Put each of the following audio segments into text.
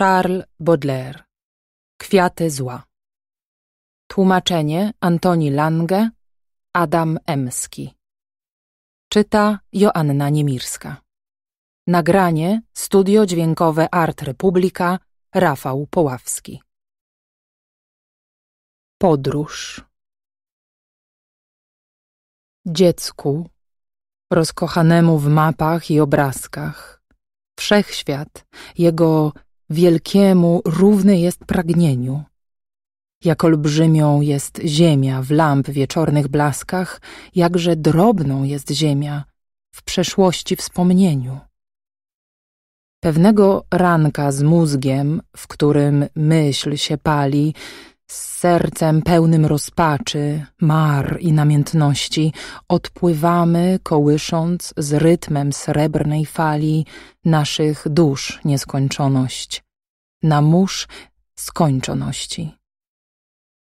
Charles Baudelaire Kwiaty zła Tłumaczenie Antoni Lange Adam Emski Czyta Joanna Niemirska Nagranie Studio Dźwiękowe Art Republika Rafał Poławski Podróż Dziecku rozkochanemu w mapach i obrazkach. Wszechświat, jego wielkiemu równy jest pragnieniu. Jak olbrzymią jest ziemia w lamp wieczornych blaskach, jakże drobną jest ziemia w przeszłości wspomnieniu. Pewnego ranka z mózgiem, w którym myśl się pali, z sercem pełnym rozpaczy, mar i namiętności odpływamy, kołysząc z rytmem srebrnej fali naszych dusz nieskończoność, na mórz skończoności.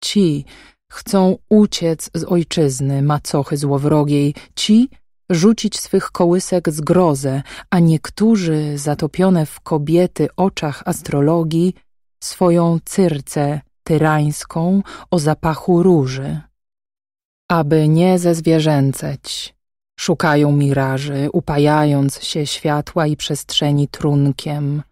Ci chcą uciec z ojczyzny macochy złowrogiej, ci rzucić swych kołysek z grozę, a niektórzy, zatopione w kobiety oczach astrologii, swoją cyrce tyrańską o zapachu róży. Aby nie zezwierzęceć, szukają miraży, upajając się światła i przestrzeni trunkiem.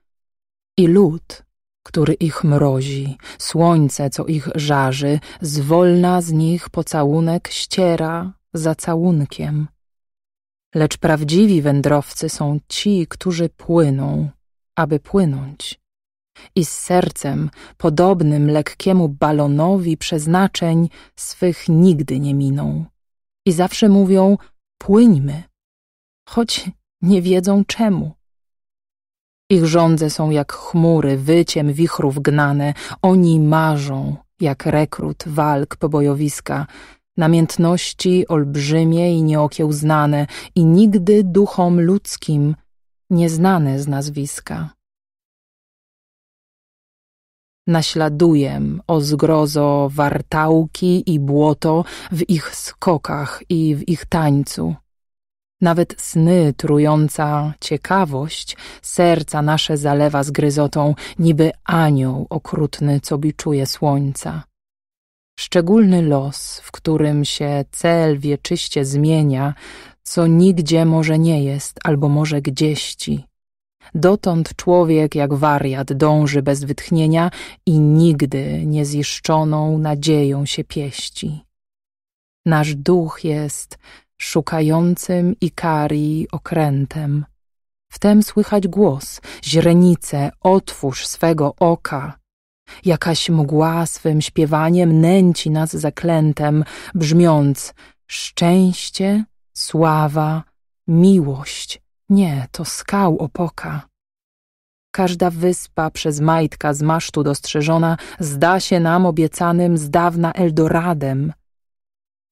I lód, który ich mrozi, słońce, co ich żarzy, zwolna z nich pocałunek ściera za całunkiem. Lecz prawdziwi wędrowcy są ci, którzy płyną, aby płynąć i z sercem podobnym lekkiemu balonowi przeznaczeń swych nigdy nie miną. I zawsze mówią, płyńmy, choć nie wiedzą czemu. Ich żądze są jak chmury, wyciem wichrów gnane, oni marzą, jak rekrut walk pobojowiska, namiętności olbrzymie i nieokiełznane i nigdy duchom ludzkim nieznane z nazwiska. Naśladuję, o zgrozo, wartałki i błoto w ich skokach i w ich tańcu. Nawet sny trująca ciekawość serca nasze zalewa zgryzotą, niby anioł okrutny, co biczuje słońca. Szczególny los, w którym się cel wieczyście zmienia, co nigdzie może nie jest, albo może gdzieś ci. Dotąd człowiek jak wariat dąży bez wytchnienia i nigdy nieziszczoną nadzieją się pieści. Nasz duch jest szukającym Ikari okrętem. Wtem słychać głos, źrenice, otwórz swego oka. Jakaś mgła swym śpiewaniem nęci nas zaklętem, brzmiąc szczęście, sława, miłość – nie, to skał opoka. Każda wyspa przez majtka z masztu dostrzeżona zda się nam obiecanym z dawna Eldoradem.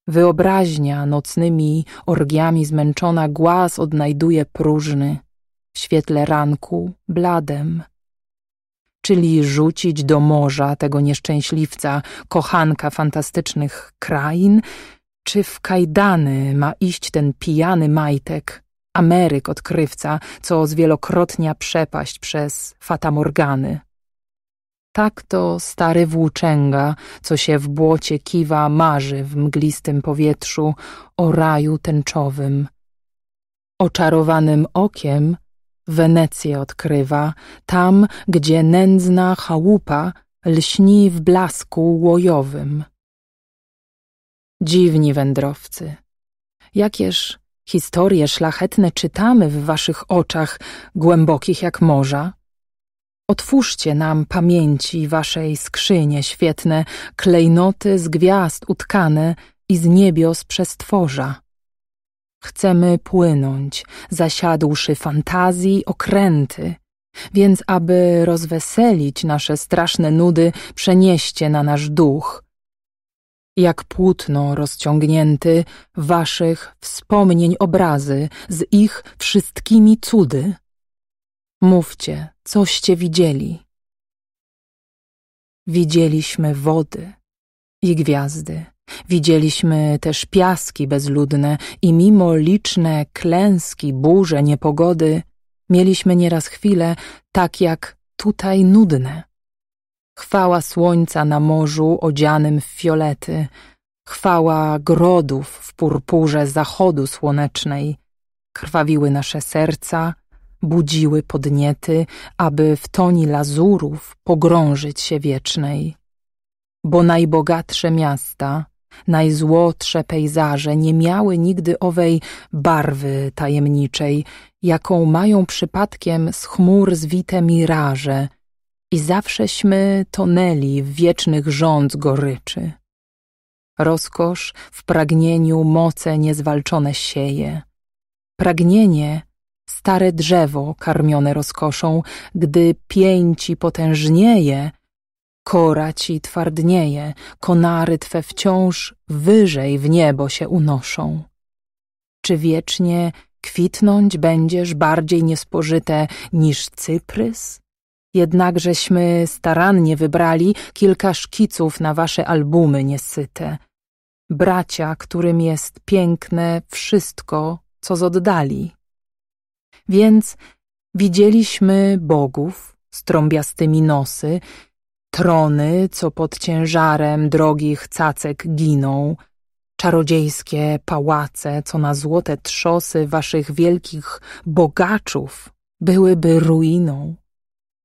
Wyobraźnia nocnymi orgiami zmęczona głaz odnajduje próżny, w świetle ranku bladem. Czyli rzucić do morza tego nieszczęśliwca, kochanka fantastycznych krain, czy w kajdany ma iść ten pijany majtek – Ameryk odkrywca, co zwielokrotnia przepaść przez fatamorgany. Tak to stary włóczęga, co się w błocie kiwa, marzy w mglistym powietrzu o raju tęczowym. Oczarowanym okiem Wenecję odkrywa, tam, gdzie nędzna chałupa lśni w blasku łojowym. Dziwni wędrowcy, jakież Historie szlachetne czytamy w waszych oczach, głębokich jak morza. Otwórzcie nam pamięci waszej skrzynie świetne, klejnoty z gwiazd utkane i z niebios przestworza. Chcemy płynąć, zasiadłszy fantazji okręty, więc aby rozweselić nasze straszne nudy, przenieście na nasz duch – jak płótno rozciągnięty waszych wspomnień obrazy z ich wszystkimi cudy. Mówcie, coście widzieli. Widzieliśmy wody i gwiazdy. Widzieliśmy też piaski bezludne i mimo liczne klęski, burze, niepogody, mieliśmy nieraz chwile tak jak tutaj nudne chwała słońca na morzu odzianym w fiolety, chwała grodów w purpurze zachodu słonecznej, krwawiły nasze serca, budziły podniety, aby w toni lazurów pogrążyć się wiecznej. Bo najbogatsze miasta, najzłotsze pejzaże nie miały nigdy owej barwy tajemniczej, jaką mają przypadkiem z chmur zwite miraże – i zawsześmy tonęli w wiecznych rząd goryczy. Rozkosz w pragnieniu moce niezwalczone sieje. Pragnienie stare drzewo karmione rozkoszą, gdy pięci ci potężnieje, kora ci twardnieje, konary twe wciąż wyżej w niebo się unoszą. Czy wiecznie kwitnąć będziesz bardziej niespożyte niż cyprys? Jednakżeśmy starannie wybrali kilka szkiców na wasze albumy niesyte. Bracia, którym jest piękne wszystko, co z oddali. Więc widzieliśmy bogów z trąbiastymi nosy, trony, co pod ciężarem drogich cacek giną, czarodziejskie pałace, co na złote trzosy waszych wielkich bogaczów byłyby ruiną.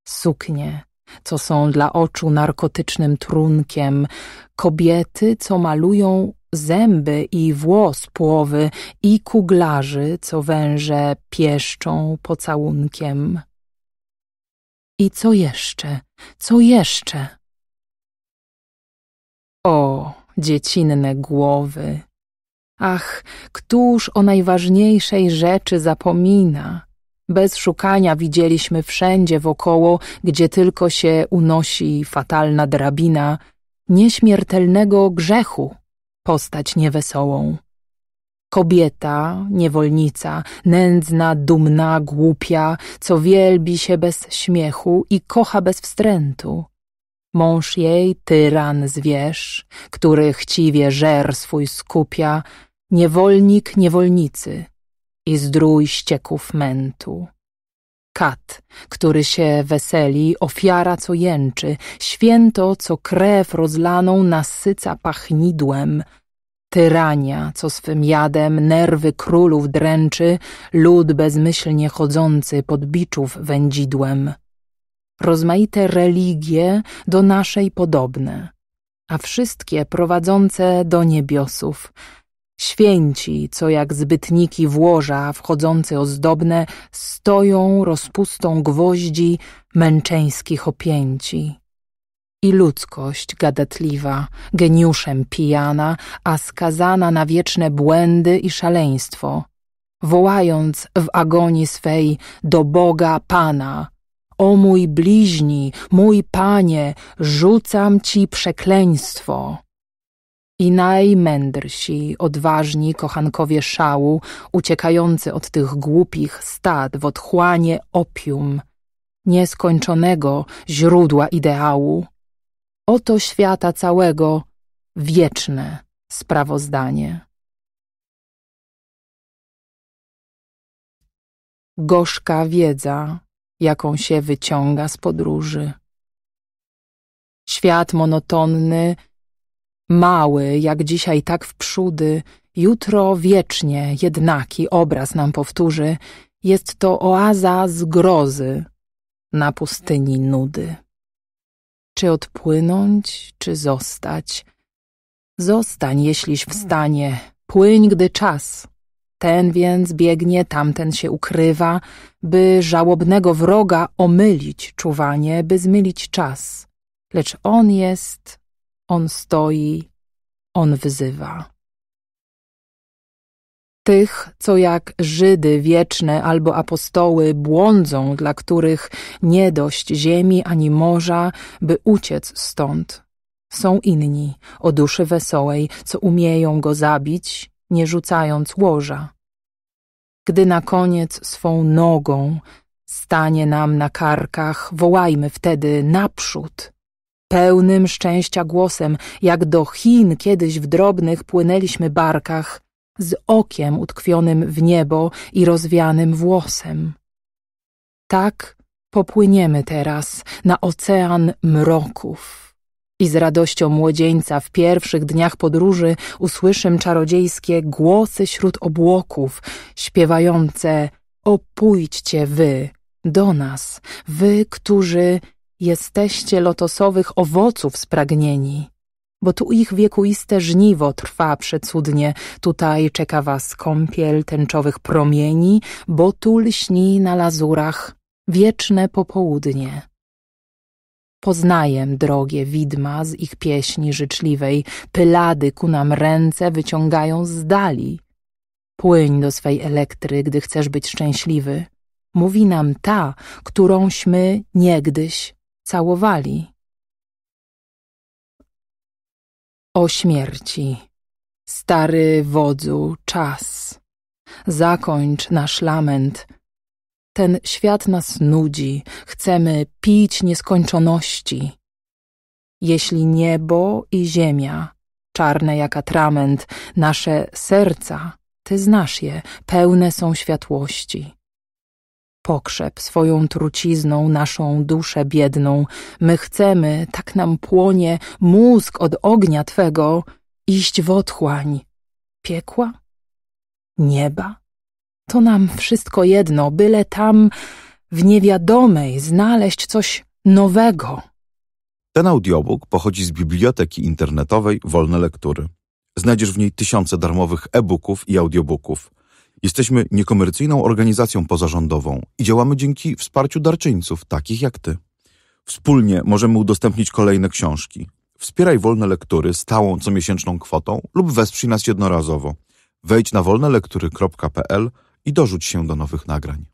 Suknie, co są dla oczu narkotycznym trunkiem, kobiety, co malują zęby i włos płowy i kuglarzy, co węże pieszczą pocałunkiem. I co jeszcze, co jeszcze? O, dziecinne głowy! Ach, któż o najważniejszej rzeczy zapomina? Bez szukania widzieliśmy wszędzie wokoło, gdzie tylko się unosi fatalna drabina, nieśmiertelnego grzechu, postać niewesołą. Kobieta, niewolnica, nędzna, dumna, głupia, co wielbi się bez śmiechu i kocha bez wstrętu. Mąż jej, tyran zwierz, który chciwie żer swój skupia, niewolnik niewolnicy – i zdrój ścieków mętu. Kat, który się weseli, ofiara co jęczy, święto, co krew rozlaną nasyca pachnidłem, tyrania, co swym jadem nerwy królów dręczy, lud bezmyślnie chodzący pod biczów wędzidłem. Rozmaite religie do naszej podobne, a wszystkie prowadzące do niebiosów – Święci, co jak zbytniki włoża wchodzące ozdobne, stoją rozpustą gwoździ męczeńskich opięci. I ludzkość gadatliwa, geniuszem pijana, a skazana na wieczne błędy i szaleństwo, wołając w agonii swej do Boga Pana – o mój bliźni, mój panie, rzucam ci przekleństwo i najmędrsi, odważni kochankowie szału, uciekający od tych głupich stad w otchłanie opium, nieskończonego źródła ideału. Oto świata całego wieczne sprawozdanie. Gorzka wiedza, jaką się wyciąga z podróży. Świat monotonny Mały, jak dzisiaj tak wprzódy, jutro wiecznie jednaki obraz nam powtórzy, jest to oaza zgrozy na pustyni nudy. Czy odpłynąć, czy zostać? Zostań, jeśliś w stanie, płyń, gdy czas. Ten więc biegnie, tamten się ukrywa, by żałobnego wroga omylić czuwanie, by zmylić czas. Lecz on jest on stoi, on wyzywa. Tych, co jak Żydy wieczne albo apostoły błądzą, dla których nie dość ziemi ani morza, by uciec stąd. Są inni, o duszy wesołej, co umieją go zabić, nie rzucając łoża. Gdy na koniec swą nogą stanie nam na karkach, wołajmy wtedy naprzód, pełnym szczęścia głosem, jak do Chin kiedyś w drobnych płynęliśmy barkach, z okiem utkwionym w niebo i rozwianym włosem. Tak popłyniemy teraz na ocean mroków. I z radością młodzieńca w pierwszych dniach podróży usłyszym czarodziejskie głosy śród obłoków, śpiewające Opójdźcie wy do nas, wy, którzy Jesteście lotosowych owoców spragnieni, bo tu ich wiekuiste żniwo trwa przecudnie, tutaj czeka was kąpiel tęczowych promieni, bo tu lśni na lazurach wieczne popołudnie. Poznajem drogie widma z ich pieśni życzliwej, pylady ku nam ręce wyciągają z dali. Płyń do swej elektry, gdy chcesz być szczęśliwy. Mówi nam ta, którąśmy niegdyś całowali. O śmierci, stary wodzu, czas, zakończ nasz lament. Ten świat nas nudzi, chcemy pić nieskończoności. Jeśli niebo i ziemia, czarne jak atrament, nasze serca, ty znasz je, pełne są światłości pokrzep swoją trucizną naszą duszę biedną. My chcemy, tak nam płonie mózg od ognia Twego, iść w otchłań. Piekła? Nieba? To nam wszystko jedno, byle tam w niewiadomej znaleźć coś nowego. Ten audiobook pochodzi z biblioteki internetowej Wolne Lektury. Znajdziesz w niej tysiące darmowych e-booków i audiobooków – Jesteśmy niekomercyjną organizacją pozarządową i działamy dzięki wsparciu darczyńców, takich jak ty. Wspólnie możemy udostępnić kolejne książki. Wspieraj wolne lektury stałą comiesięczną kwotą lub wesprzyj nas jednorazowo. Wejdź na wolnelektury.pl i dorzuć się do nowych nagrań.